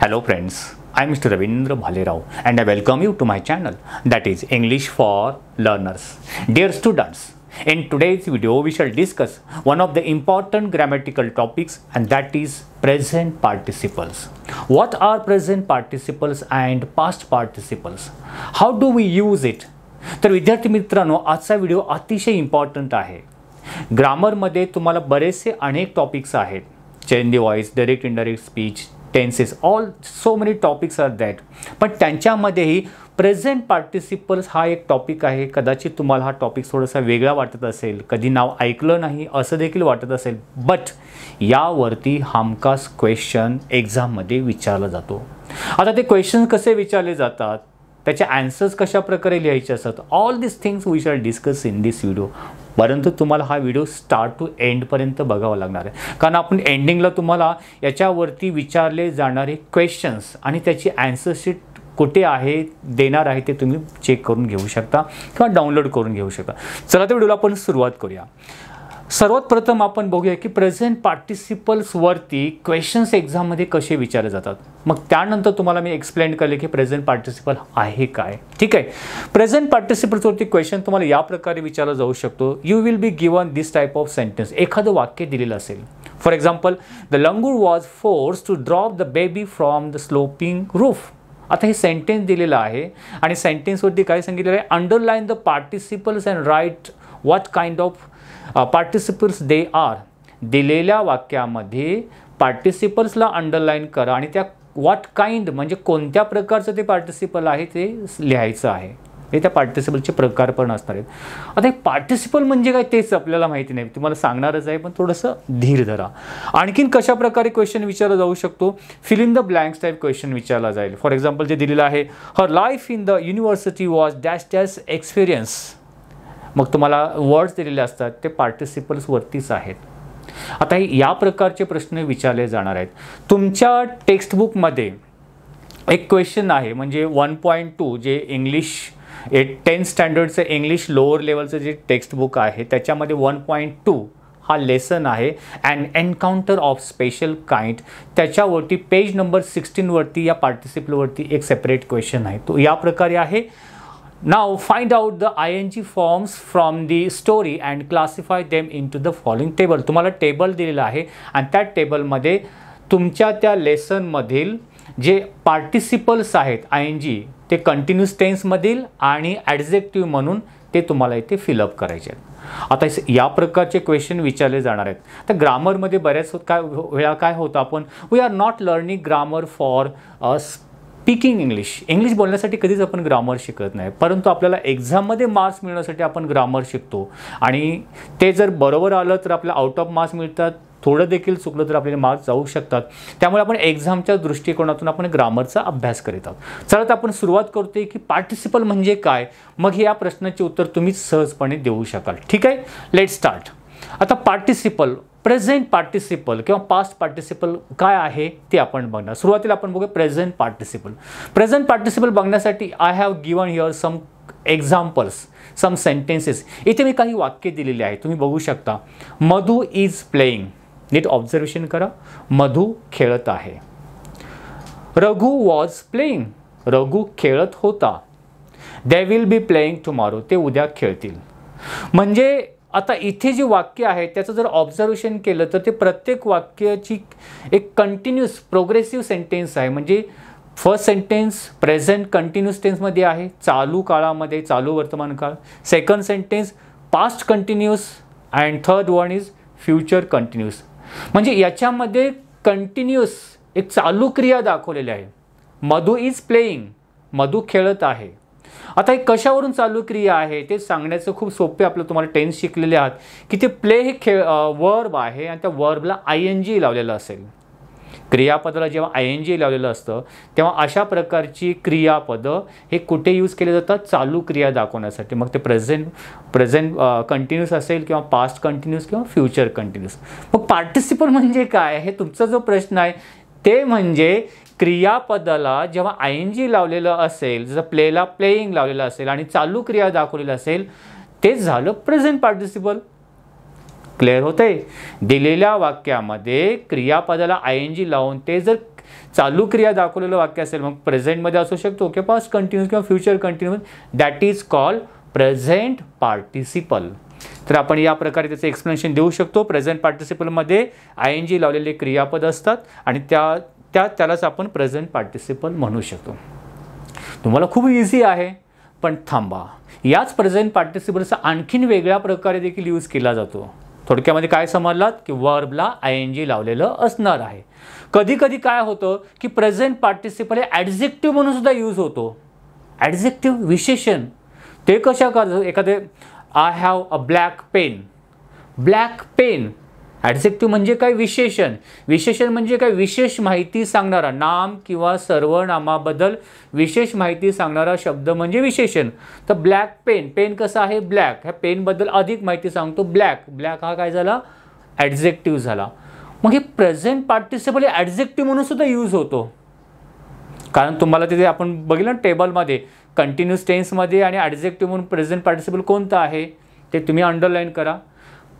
Hello friends, I am Mr. Ravindra Bhalerao and I welcome you to my channel that is English for Learners. Dear students, in today's video we shall discuss one of the important grammatical topics and that is present participles. What are present participles and past participles? How do we use it? तर विद्यार्थी मित्रांनो आजचा video अतिशय important आहे ग्रामरमध्ये तुम्हाला बरेचसे अनेक topics आहेत change the direct indirect speech tenses all so many topics are that पण त्यांच्यामध्येही प्रेझेंट पार्टिसिपल्स हा एक टॉपिक आहे कदाचित तुम्हाला हा टॉपिक थोडासा वेगळा वाटत असेल कधी नाव ऐकलं नाही असं देखील वाटत असेल बट यावरती हमखास क्वेश्चन एक्झाममध्ये विचारला जातो आता ते क्वेश्चन कसे विचारले जातात त्याचे ॲन्सर्स कशा प्रकारे लिहायचे असतात all this things we shall discuss in this video परंतु तुम्हाला हा व्हिडिओ स्टार्ट टू एंडपर्यंत बघावा लागणार आहे कारण आपण एंडिंगला तुम्हाला याच्यावरती विचारले जाणारे क्वेश्चन्स आणि त्याची ॲन्सरशीट कुठे आहे देणार आहे ते तुम्ही चेक करून घेऊ शकता किंवा डाउनलोड करून घेऊ शकता चला तर व्हिडिओला आपण सुरुवात करूया सर्वात प्रथम आपण बघूया की प्रेझेंट पार्टिसिपल्सवरती क्वेश्चन्स एक्झाममध्ये कसे विचारले जातात मग त्यानंतर तुम्हाला मी एक्सप्लेन केले की प्रेझेंट पार्टिसिपल आहे काय ठीक आहे प्रेझेंट पार्टिसिपल्सवरती क्वेश्चन तुम्हाला या प्रकारे विचारला जाऊ शकतो you will be given this type of sentence एखादं वाक्य दिलेलं असेल for example the langur was force to drop the baby from the sloping roof आता हे सेंटेन्स दिलेलं आहे आणि सेंटेन्सवरती काय सांगितलेलं आहे underline the participles and write what kind of participles they are दिलेल्या वाक्यामध्ये पार्टिसिपल्सला अंडरलाईन करा आणि त्या वॉट काइंड म्हणजे कोणत्या प्रकारचं ते पार्टिसिपल आहे ते लिहायचं आहे हे त्या पार्टिसिपलचे प्रकार पण असणार आहेत आता हे पार्टिसिपल म्हणजे काय तेच आपल्याला माहिती नाही तुम्हाला सांगणारच आहे पण थोडंसं धीर धरा आणखीन कशा प्रकारे क्वेश्चन विचारला जाऊ शकतो fill in the blanks type question विचारला जाईल फॉर एक्झाम्पल जे दिलेलं आहे her life in the university was dash dash experience मग तुम्हाला वर्ड्स दिलेले असतात ते पार्टिसिपल्सवरतीच आहेत आता या प्रकारचे प्रश्न विचारले जाणार आहेत तुमच्या टेक्स्टबुकमध्ये एक क्वेश्चन आहे म्हणजे वन पॉईंट टू जे इंग्लिश ए टेन स्टँडर्डचं इंग्लिश लोअर लेवलचं जे टेक्स्टबुक आहे त्याच्यामध्ये वन पॉईंट टू हा लेसन आहे and encounter of special kind त्याच्यावरती पेज नंबर सिक्स्टीनवरती या पार्टिसिपलवरती एक सेपरेट क्वेश्चन आहे तो या प्रकारे आहे Now find out the ing forms from the story and classify them into the following table. तुम्हाला टेबल दिलेलं आहे आणि त्या टेबलमध्ये तुमच्या त्या लेसनमधील जे पार्टिसिपल्स आहेत आय एन जी ते कंटिन्युअस टेन्समधील आणि ॲडजेक्टिव्ह म्हणून ते तुम्हाला इथे फिलअप करायचे आहेत आता या प्रकारचे क्वेश्चन विचारले जाणार आहेत तर ग्रामरमध्ये बऱ्याच काय वेळा काय होतं आपण we are not learning grammar for speaking English English बोलण्यासाठी कधीच आपण ग्रामर शिकत नाही परंतु आपल्याला एक्झाममध्ये मार्क्स मिळण्यासाठी आपण ग्रामर शिकतो आणि ते जर बरोबर आलं तर आपल्याला आउट ऑफ मार्क्स मिळतात थोडं देखील चुकलं तर आपल्याला मार्क्स जाऊ शकतात त्यामुळे आपण एक्झामच्या दृष्टिकोनातून आपण ग्रामरचा अभ्यास करीत आहोत चला तर आपण सुरुवात करतोय की पार्टिसिपल म्हणजे काय मग या प्रश्नाचे उत्तर तुम्ही सहजपणे देऊ शकाल ठीक आहे लेट स्टार्ट आता पार्टिसिपल प्रेझेंट पार्टिसिपल किंवा पास्ट पार्टिसिपल काय आहे ते आपण बघणार सुरुवातीला आपण बघूया प्रेझेंट पार्टिसिपल प्रेझेंट पार्टिसिपल बघण्यासाठी I have given your some examples some sentences इथे मी काही वाक्य दिलेली आहे तुम्ही बघू शकता मधू इज प्लेईंग नीट ऑब्झर्वेशन करा मधू खेळत आहे रघु वॉज प्लेईंग रघु खेळत होता they will be playing tomorrow ते उद्या खेळतील म्हणजे आता इथे जे वाक्य आहे त्याचं जर ऑब्झर्वेशन केलं तर ते प्रत्येक वाक्याची एक कंटिन्युअस प्रोग्रेसिव्ह सेंटेन्स आहे म्हणजे फर्स्ट सेंटेन्स प्रेझेंट कंटिन्युअस टेन्समध्ये आहे चालू काळामध्ये चालू वर्तमान काळ second sentence past continuous and third one is future continuous म्हणजे याच्यामध्ये कंटिन्युअस एक चालू क्रिया दाखवलेली आहे मधू इज प्लेईंग मधू खेळत आहे आता हे कशावरून चालू क्रिया आहे ते सांगण्याचं खूप सोपे आपलं तुम्हाला टेन्स शिकलेले आहात की ते प्ले हे खेळ वर्ब आहे आणि त्या वर्बला आय एन जी लावलेलं असेल क्रियापदाला जेव्हा आय एन जी लावलेलं असतं तेव्हा अशा प्रकारची क्रियापदं हे कुठे यूज केले जातात चालू क्रिया दाखवण्यासाठी मग ते प्रेझेंट प्रेझेंट कंटिन्यूस असेल किंवा पास्ट कंटिन्यूस किंवा फ्युचर कंटिन्यूस मग पार्टिसिपल म्हणजे काय हे तुमचा जो प्रश्न आहे ते म्हणजे क्रियापदाला जेव्हा आय एन जी लावलेलं असेल जसं प्लेला प्लेईंग लावलेलं असेल आणि चालू क्रिया दाखवलेलं असेल तेच झालं प्रेझेंट पार्टिसिपल क्लिअर होते दिलेल्या वाक्यामध्ये क्रियापदाला आय एन जी लावून ते जर चालू क्रिया दाखवलेलं वाक्य असेल मग प्रेझेंटमध्ये असू शकतो किंवा पास्ट कंटिन्यू किंवा future continue that is call present participle तर आपण या प्रकारे त्याचं एक्सप्लेनेशन देऊ शकतो प्रेझेंट पार्टिसिपलमध्ये आय एन जी लावलेले क्रियापद असतात आणि त्या त्या त्यालाच आपण प्रेझेंट पार्टिसिपल म्हणू शकतो तुम्हाला खूप इझी आहे पण थांबा याच प्रेझेंट पार्टिसिपलचा आणखीन वेगळ्या प्रकारे देखील यूज केला जातो थोडक्यामध्ये काय समजलात की वर्बला आय एन जी लावलेलं असणार आहे कधी कधी काय होतं की प्रेझेंट पार्टिसिपल हे ॲडजेक्टिव्ह म्हणून सुद्धा यूज होतो ॲडजेक्टिव्ह विशेषण ते कशा कर एखादे I have a black pen black pen adjective म्हणजे काय विशेषण विशेषण म्हणजे काय विशेष माहिती सांगणारा नाम किंवा सर्वनामाबद्दल विशेष माहिती सांगणारा शब्द म्हणजे विशेषण तर ब्लॅक पेन पेन कसं आहे ब्लॅक ह्या पेनबद्दल अधिक माहिती सांगतो ब्लॅक ब्लॅक हा काय झाला ॲडझेक्टिव्ह झाला मग हे प्रेझेंट पार्टिसिपल हे ॲडझेक्टिव्ह म्हणून सुद्धा यूज होतो कारण तुम्हाला तिथे आपण बघितलं ना टेबलमध्ये कंटिन्युअस टेन्समध्ये आणि ॲडझेक्टिव्ह म्हणून प्रेझेंट पार्टिसिपल कोणतं आहे ते तुम्ही अंडरलाईन करा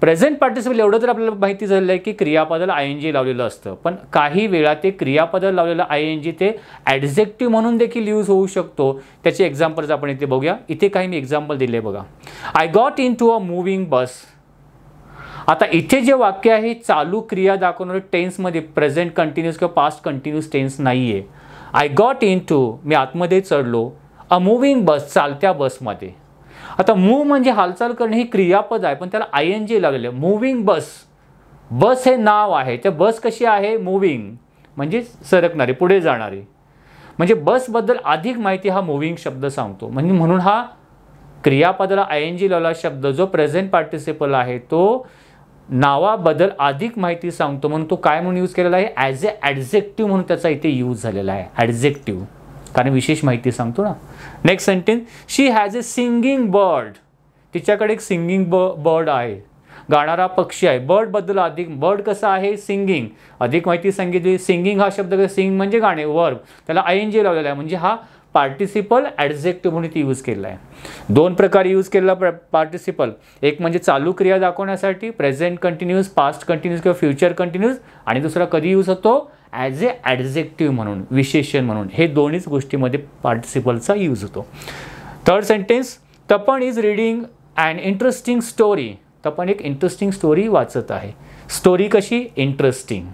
प्रेझेंट पार्टिसिपल एवढं तर आपल्याला माहिती झालेलं आहे की क्रियापदल आय एन जी लावलेलं असतं पण काही वेळा ते क्रियापदल लावलेलं आय एन जी ते ॲडजेक्टिव्ह म्हणून देखील यूज होऊ शकतो त्याचे एक्झाम्पल्स आपण इथे बघूया इथे काही मी एक्झाम्पल दिले बघा I got in to a moving bus आता इथे जे वाक्य आहे चालू क्रिया दाखवणारे टेन्समध्ये प्रेझेंट कंटिन्युअस किंवा पास्ट कंटिन्युअस टेन्स नाही आहे आय गॉट इन टू मी आतमध्ये चढलो अ मूव्हिंग बस चालत्या बसमध्ये आता मूव म्हणजे हालचाल करणे ही क्रियापद आहे पण त्याला आय एन जी लागले मुव्हिंग बस बस हे नाव आहे त्या बस कशी आहे मुव्हिंग म्हणजे सरकणारी पुढे जाणारी म्हणजे बसबद्दल अधिक माहिती हा मुव्हिंग शब्द सांगतो म्हणजे म्हणून हा क्रियापदाला आय एन जी लावला शब्द जो प्रेझेंट पार्टिसिपल आहे तो नावाबद्दल अधिक माहिती सांगतो म्हणून तो काय म्हणून यूज केलेला आहे ॲज अ ॲडझेक्टिव्ह म्हणून त्याचा इथे यूज झालेला आहे ॲडझेक्टिव्ह कारण विशेष माहिती सांगतो ना next sentence she has a singing bird तिच्याकडे एक सिंगिंग ब बर्ड आहे गाणारा पक्षी आहे बर्डबद्दल अधिक बर्ड कसं आहे सिंगिंग अधिक माहिती सांगितली सिंगिंग हा शब्द सिंग म्हणजे गाणे वर्ब त्याला आय एन जे लावलेला आहे म्हणजे हा पार्टिसिपल ॲडजेक्टिव्ह म्हणून ती यूज केला आहे दोन प्रकारे यूज केलेला पार्टिसिपल एक म्हणजे चालू क्रिया दाखवण्यासाठी प्रेझेंट कंटिन्यूअस पास्ट कंटिन्यूस किंवा फ्युचर कंटिन्युअस आणि दुसरा कधी यूज होतो ॲज ए ॲडजेक्टिव्ह म्हणून विशेषण म्हणून हे दोन्हीच गोष्टीमध्ये पार्टिसिपलचा यूज होतो third sentence Tapan is reading and interesting story Tapan एक इंटरेस्टिंग स्टोरी वाचत आहे स्टोरी कशी इंटरेस्टिंग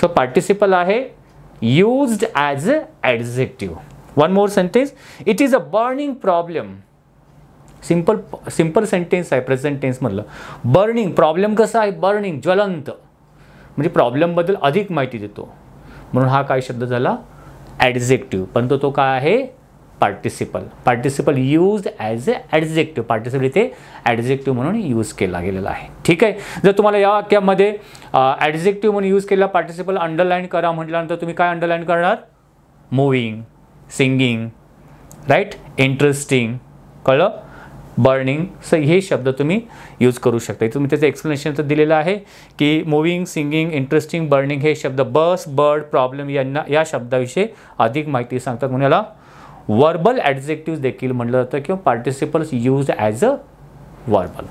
सो पार्टिसिपल आहे used as a adjective one more sentence it is a burning problem simple simple sentence आहे प्रेझेंट टेन्समधलं बर्निंग प्रॉब्लेम कसं आहे burning ज्वलंत म्हणजे प्रॉब्लेमबद्दल अधिक माहिती देतो हा का शब्द झाला ॲडझेक्टिव्ह परंतु तो, तो काय आहे participle participle use as a adjective participle इथे ॲडझेक्टिव्ह म्हणून यूज केला गेलेला ठीक है जर तुम्हारा या वाक्यामध्ये यूज के पार्टिसिपल अंडरलाइन करा म्हटल्यानंतर तुम्हें काय अंडरलाईन करणार मूविंग सिंगिंग राईट इंटरेस्टिंग कळलं बर्निंग सो हे शब्द तुम्ही यूज करू शकता तुम्ही त्याचं एक्सप्लेनेशन तर दिलेलं आहे की मुव्हिंग सिंगिंग इंटरेस्टिंग बर्निंग हे शब्द बस बर्ड प्रॉब्लेम यांना या शब्दाविषयी अधिक माहिती सांगतात म्हणून याला वर्बल ॲडजेक्टिव्ह देखील म्हटलं जातं किंवा participles use as a verbal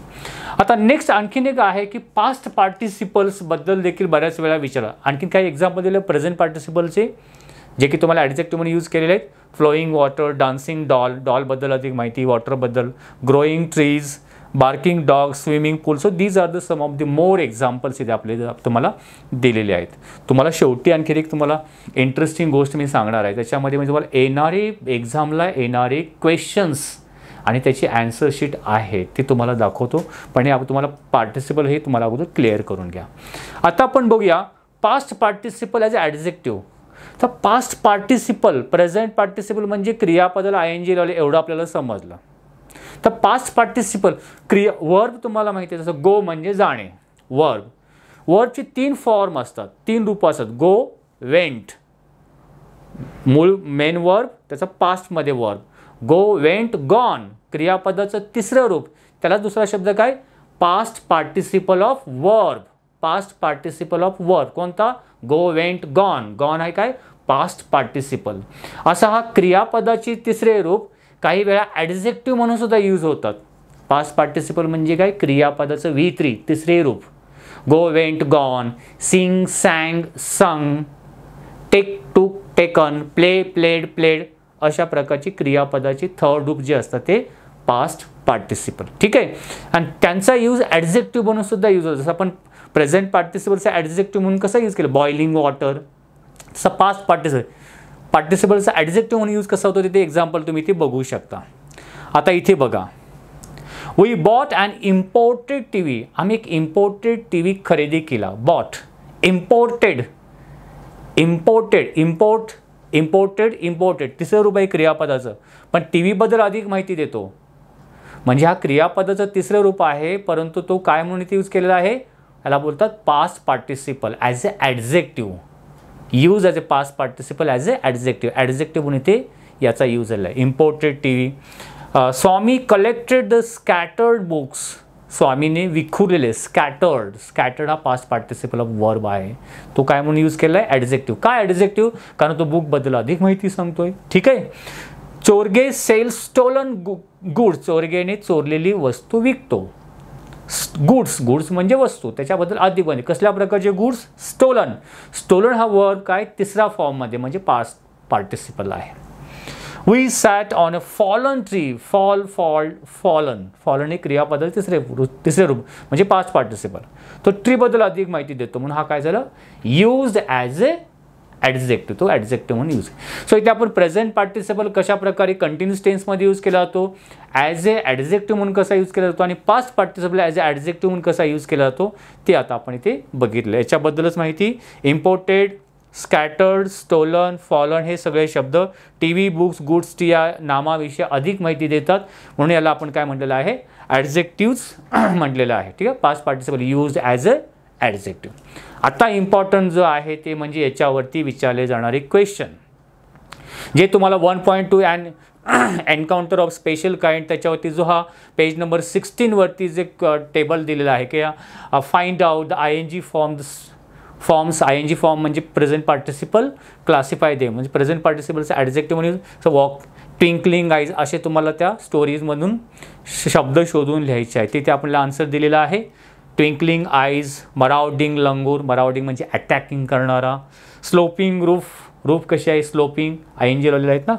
आता नेक्स्ट आणखीन एक आहे की पास्ट पार्टिसिपल्सबद्दल देखील बऱ्याच वेळा विचारा आणखीन काही एक्झाम्पल दिलं प्रेझेंट पार्टिसिपलचे जे की तुम्हाला ॲडजेक्टिव्ह म्हणून यूज केलेले आहेत फ्लोईंग वॉटर डान्सिंग डॉल डॉलबद्दल अधिक माहिती वॉटरबद्दल growing trees barking dog swimming pool so these are the some of the more examples इथे आपले तुम्हाला दिलेले आहेत तुम्हाला शेवटी आणखी एक तुम्हाला इंटरेस्टिंग गोष्ट मी सांगणार आहे त्याच्यामध्ये मी तुम्हाला येणारे एक्झामला येणारे क्वेश्चन्स आणि त्याची अँसर शीट आहे ती तुम्हाला दाखवतो पण हे तुम्हाला पार्टिसिपल हे तुम्हाला अगोदर क्लिअर करून घ्या आता आपण बघूया पास्ट पार्टिसिपल ॲज ॲडजेक्टिव्ह तर पास्ट पार्टिसिपल प्रेझेंट पार्टिसिपल म्हणजे क्रियापदल आय एन जी लावले एवढं आपल्याला समजलं तर पास्ट पार्टिसिपल क्रिया वर्ब तुम्हाला माहिती आहे जसं गो म्हणजे जाणे वर्ब वर्बचे तीन फॉर्म असतात तीन रूप असतात गो वेंट मूळ मेन वर्ब त्याचा पास्टमध्ये वर्ब गो वेंट गॉन क्रियापदाचं तिसरं रूप त्याला दुसरा शब्द काय past participle of verb past participle of verb कोणता गो वेंट गॉन गॉन आहे काय पास्ट पार्टिसिपल असा हा क्रियापदाची तिसरे रूप काही वेळा ॲडझेक्टिव्ह म्हणून सुद्धा यूज होतात पास्ट पार्टिसिपल म्हणजे काय क्रियापदाचं व्ही थ्री तिसरे रूप गो went gone sing sang sung take took taken play played played अशा प्रकारची क्रियापदाची थर्ड रूप जे असतात ते पास्ट पार्टिसिपल ठीक आहे आणि त्यांचा यूज ॲडझेक्टिव्ह म्हणून सुद्धा यूज होतो जसं आपण प्रेझेंट पार्टिसिपलचं ॲडजेक्टिव्ह म्हणून कसं यूज केलं बॉइलिंग वॉटर तसं पास्ट पार्टिसिपल पार्टिसिपलचा ॲडजेक्टिव्ह म्हणून यूज कसा होतो तिथे एक्झाम्पल तुम्ही इथे बघू शकता आता इथे बघा we bought and imported T V आम्ही एक इम्पोर्टेड टी व्ही खरेदी केला bought imported imported import imported imported तिसरं रूप आहे क्रियापदाचं पण टी व्हीबद्दल अधिक माहिती देतो म्हणजे हा क्रियापदाचं तिसरं रूप आहे परंतु तो काय म्हणून इथे यूज केलेला आहे याला बोलतात past participle as a adjective use as a past participle as a adjective adjective म्हणून ते याचा यूज झाला आहे imported T V Swami collected the scattered books स्वामीने विखुरलेले स्कॅटर्ड स्कॅटर्ड हा पास्ट पार्टिसिपल ऑफ वर्ब आहे तो काय म्हणून यूज केला आहे ॲडझेक्टिव्ह काय ॲडजेक्टिव्ह कारण तो बुकबद्दल अधिक माहिती सांगतोय ठीक आहे चोरगे सेल्स स्टोलन गु गुड चोरगेने चोरलेली वस्तू विकतो गुड्स गुड्स म्हणजे वस्तू त्याच्याबद्दल अधिक बने कसल्या प्रकारचे गुड्स स्टोलन स्टोलन हा वर्ब काय तिसरा फॉर्ममध्ये म्हणजे पास्ट पार्टिसिपल आहे we sat on a fallen tree fall fall fallen fallen हे क्रियापदल तिसरे तिसरे रूप म्हणजे पास्ट पार्टिसिपल तो ट्रीबद्दल अधिक माहिती देतो म्हणून हा काय झालं यूज ॲज ए ॲडजेक्टिव्ह तो ॲडजेक्टिव्ह म्हणून यूज सो इथे आपण प्रेझेंट पार्टिसिपल कशाप्रकारे कंटिन्युअस टेन्समध्ये यूज केला जातो ॲज ए ॲडजेक्टिव्ह म्हणून कसा यूज केला जातो past participle as a adjective म्हणून कसा यूज किया जातो आता आपण इथे बघितलं याच्याबद्दलच माहिती इम्पोर्टेड स्कॅटर्ड स्टोलन फॉलन हे सगळे शब्द टीवी बुक्स गुड्स टी या विषय अधिक माहिती देता म्हणून याला आपण काय म्हटलेलं आहे ॲडजेक्टिव्स ठीक आहे past participle use as a adjective आता इम्पॉर्टंट जो आहे ते म्हणजे याच्यावरती विचारले जाणारे क्वेश्चन जे तुम्हाला one point two and encounter of special kind त्याच्यावरती जो हा पेज नंबर सिक्स्टीनवरती जे टेबल दिलेला आहे की find out the I N G forms forms I N G form म्हणजे प्रेझेंट पार्टिसिपल क्लासिफाय दे म्हणजे प्रेझेंट पार्टिसिपलचं ॲडजेक्टिव्ह म्हणून वॉक ट्विंकलिंग आईज असे तुम्हाला त्या स्टोरीजमधून शब्द शोधून लिहायचे आहे तिथे आपल्याला आन्सर दिलेला आहे ट्विंकलिंग आईज मराउडिंग लंगूर मराउडिंग म्हणजे अटॅकिंग करणारा स्लोपिंग रूफ रूफ कशी आहे स्लोपिंग आय एन जी आहेत ना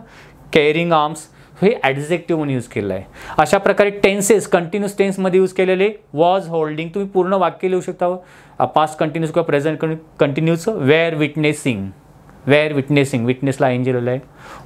केअरिंग आर्म्स हे ॲडझेक्टिव्ह म्हणून यूज के आहे अशा प्रकारे टेन्सेस कंटिन्युअस टेन्समध्ये यूज केलेले वॉज होल्डिंग तुम्ही पूर्ण वाक्य लिहू शकता पास्ट कंटिन्युअस किंवा present continuous were witnessing were witnessing विटनेसला आय एन जी आहे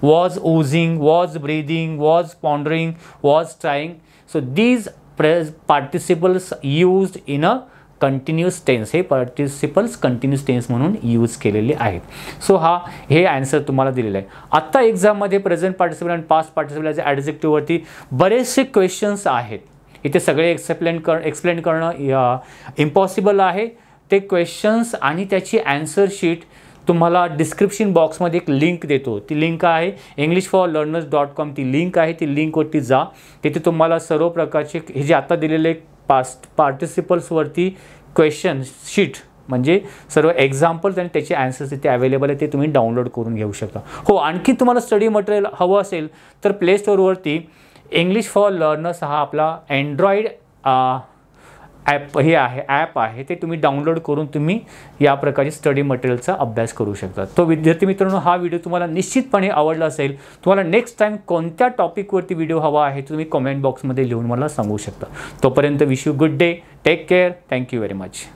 was oozing was breathing was pondering was trying so these present participles used in a continuous tense हे पार्टिसिपल्स कंटिन्युअस टेन्स म्हणून use केलेले आहेत so हा हे answer तुम्हाला दिलेला आहे आत्ता एक्झाममध्ये प्रेझेंट पार्टिसिपल आणि पास्ट याच्या ॲडजेक्टिव्हवरती बरेचसे क्वेश्चन्स आहेत इथे सगळे एक्सप्लेन कर एक्सप्लेन करणं इम्पॉसिबल आहे ते क्वेश्चन्स आणि त्याची ॲन्सर शीट तुम्हाला डिस्क्रिप्शन बॉक्समध्ये एक लिंक देतो ती लिंक आहे English for learners dot com ती लिंक आहे ती लिंकवरती जा तिथे तुम्हाला सर्व प्रकारचे हे जे आता दिलेले पास्ट पार्टिसिपल्सवरती क्वेश्चन शीट म्हणजे सर्व एक्झाम्पल्स आणि त्याचे ॲन्सर्स तिथे अवेलेबल आहे ते तुम्ही डाउनलोड करून घेऊ शकता हो आणखी तुम्हाला स्टडी मटेरियल हवं असेल तर प्ले स्टोअरवरती इंग्लिश फॉर लर्नर्स हा आपला अँड्रॉईड अं, ॲप हे आहे ॲप आहे ते तुम्ही डाउनलोड करून तुम्ही या प्रकारचे स्टडी मटेरियलचा अभ्यास करू शकता तो विद्यार्थी मित्रांनो हा व्हिडिओ तुम्हाला निश्चितपणे आवडला असेल तुम्हाला नेक्स्ट टाईम कोणत्या टॉपिकवरती व्हिडिओ हवा आहे तुम्ही कमेंट बॉक्समध्ये लिहून मला सांगू शकता तोपर्यंत wish you good day take care thank you very much